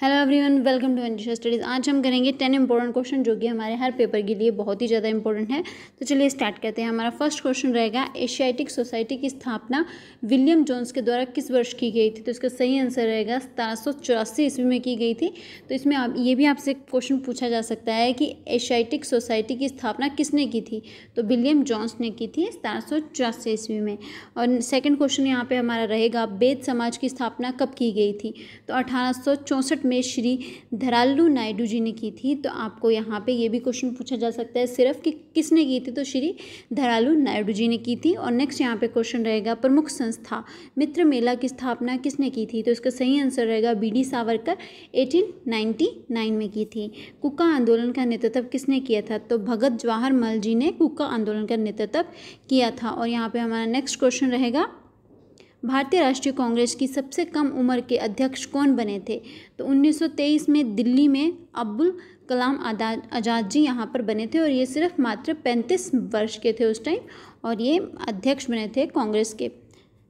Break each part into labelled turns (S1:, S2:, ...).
S1: hello everyone welcome to NG studies आज हम करेंगे टेन इंपॉर्टेंट क्वेश्चन जो कि हमारे हर पेपर के लिए बहुत ही ज़्यादा इंपॉर्टेंट है तो चलिए स्टार्ट करते हैं हमारा फर्स्ट क्वेश्चन रहेगा एशियाटिक सोसाइटी की स्थापना विलियम जोन्स के द्वारा किस वर्ष की गई थी तो इसका सही आंसर रहेगा सतारह ईस्वी में की गई थी तो इसमें आप ये भी आपसे क्वेश्चन पूछा जा सकता है कि एशियाटिक सोसाइटी की स्थापना किसने की थी तो विलियम जॉन्स ने की थी सतारह ईस्वी में और सेकेंड क्वेश्चन यहाँ पर हमारा रहेगा बेद समाज की स्थापना कब की गई थी तो अठारह संस्कृत में श्री धरालू नायडू जी ने की थी तो आपको यहाँ पे ये भी क्वेश्चन पूछा जा सकता है सिर्फ कि किसने की थी तो श्री धरालू नायडू जी ने की थी और नेक्स्ट यहाँ पे क्वेश्चन रहेगा प्रमुख संस्था मित्र मेला की स्थापना किसने की थी तो इसका सही आंसर रहेगा बी डी सावरकर एटीन में की थी कुका आंदोलन का नेतृत्व किसने किया था तो भगत जवाहर मल जी ने कुका आंदोलन का नेतृत्व किया था और यहाँ पर हमारा नेक्स्ट क्वेश्चन रहेगा भारतीय राष्ट्रीय कांग्रेस की सबसे कम उम्र के अध्यक्ष कौन बने थे तो 1923 में दिल्ली में अब्दुल कलाम आजाद जी यहाँ पर बने थे और ये सिर्फ मात्र 35 वर्ष के थे उस टाइम और ये अध्यक्ष बने थे कांग्रेस के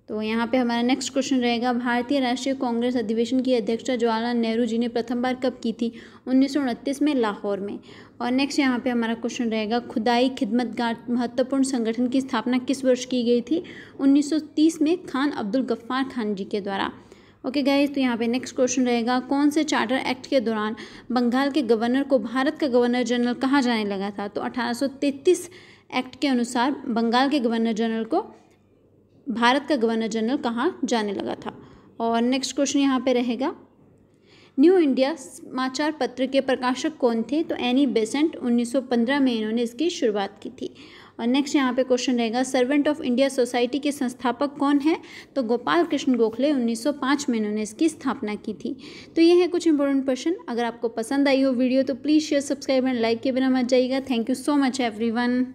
S1: तो यहाँ पे हमारा नेक्स्ट क्वेश्चन रहेगा भारतीय राष्ट्रीय कांग्रेस अधिवेशन की अध्यक्षता जवाहरलाल नेहरू जी ने प्रथम बार कब की थी उन्नीस में लाहौर में और नेक्स्ट यहाँ पे हमारा क्वेश्चन रहेगा खुदाई खिदमत महत्वपूर्ण संगठन की स्थापना किस वर्ष की गई थी 1930 में खान अब्दुल गफ्फार खान जी के द्वारा ओके गए तो यहाँ पे नेक्स्ट क्वेश्चन रहेगा कौन से चार्टर एक्ट के दौरान बंगाल के गवर्नर को भारत का गवर्नर जनरल कहा जाने लगा था तो अठारह एक्ट के अनुसार बंगाल के गवर्नर जनरल को भारत का गवर्नर जनरल कहाँ जाने लगा था और नेक्स्ट क्वेश्चन यहाँ पे रहेगा न्यू इंडिया समाचार पत्र के प्रकाशक कौन थे तो एनी बेसेंट 1915 में इन्होंने इसकी शुरुआत की थी और नेक्स्ट यहाँ पे क्वेश्चन रहेगा सर्वेंट ऑफ इंडिया सोसाइटी के संस्थापक कौन है तो गोपाल कृष्ण गोखले 1905 में इन्होंने इसकी स्थापना की थी तो ये है कुछ इंपॉर्टेंट क्वेश्चन अगर आपको पसंद आई हो वीडियो तो please share subscribe and like के बिना मत जाइएगा thank you so much every